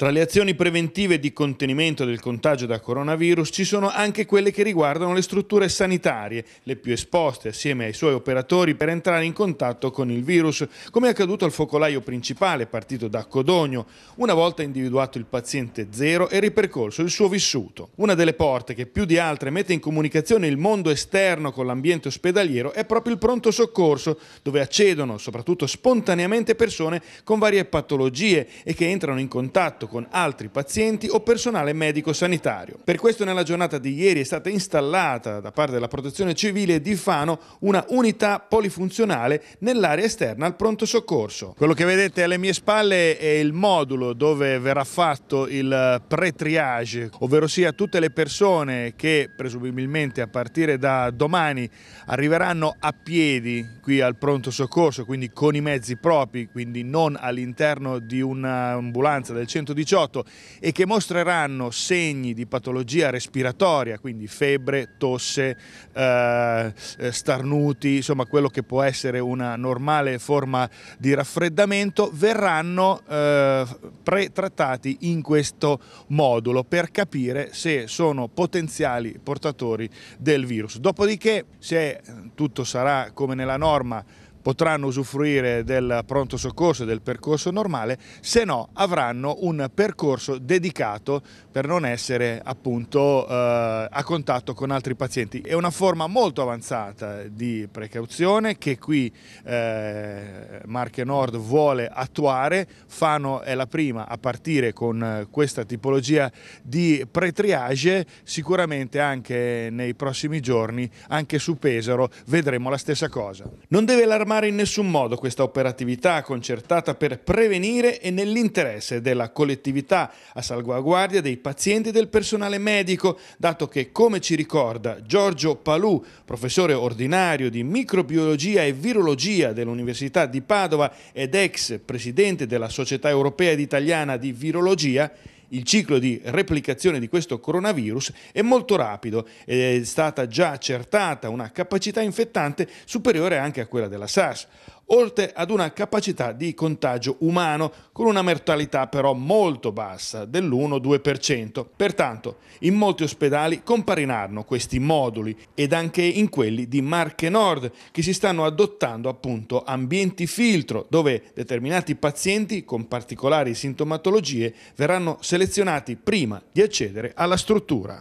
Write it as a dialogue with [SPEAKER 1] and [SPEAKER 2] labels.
[SPEAKER 1] Tra le azioni preventive di contenimento del contagio da coronavirus ci sono anche quelle che riguardano le strutture sanitarie, le più esposte assieme ai suoi operatori per entrare in contatto con il virus, come è accaduto al focolaio principale partito da Codogno, una volta individuato il paziente zero e ripercorso il suo vissuto. Una delle porte che più di altre mette in comunicazione il mondo esterno con l'ambiente ospedaliero è proprio il pronto soccorso, dove accedono soprattutto spontaneamente persone con varie patologie e che entrano in contatto con altri pazienti o personale medico-sanitario. Per questo nella giornata di ieri è stata installata da parte della Protezione Civile di Fano una unità polifunzionale nell'area esterna al pronto soccorso. Quello che vedete alle mie spalle è il modulo dove verrà fatto il pre-triage, ovvero sia tutte le persone che presumibilmente a partire da domani arriveranno a piedi qui al pronto soccorso, quindi con i mezzi propri, quindi non all'interno di un'ambulanza del centro di 18 e che mostreranno segni di patologia respiratoria, quindi febbre, tosse, eh, eh, starnuti, insomma quello che può essere una normale forma di raffreddamento, verranno eh, pretrattati in questo modulo per capire se sono potenziali portatori del virus. Dopodiché, se tutto sarà come nella norma, potranno usufruire del pronto soccorso e del percorso normale, se no avranno un percorso dedicato per non essere appunto eh, a contatto con altri pazienti. È una forma molto avanzata di precauzione che qui eh, Marche Nord vuole attuare, Fano è la prima a partire con questa tipologia di pretriage, sicuramente anche nei prossimi giorni, anche su Pesaro vedremo la stessa cosa. Non deve allarmare fermare in nessun modo questa operatività concertata per prevenire e nell'interesse della collettività a salvaguardia dei pazienti e del personale medico, dato che, come ci ricorda Giorgio Palù, professore ordinario di microbiologia e virologia dell'Università di Padova ed ex presidente della Società Europea ed Italiana di Virologia, il ciclo di replicazione di questo coronavirus è molto rapido, è stata già accertata una capacità infettante superiore anche a quella della SARS oltre ad una capacità di contagio umano con una mortalità però molto bassa dell'1-2%. Pertanto in molti ospedali compariranno questi moduli ed anche in quelli di Marche Nord che si stanno adottando appunto ambienti filtro dove determinati pazienti con particolari sintomatologie verranno selezionati prima di accedere alla struttura.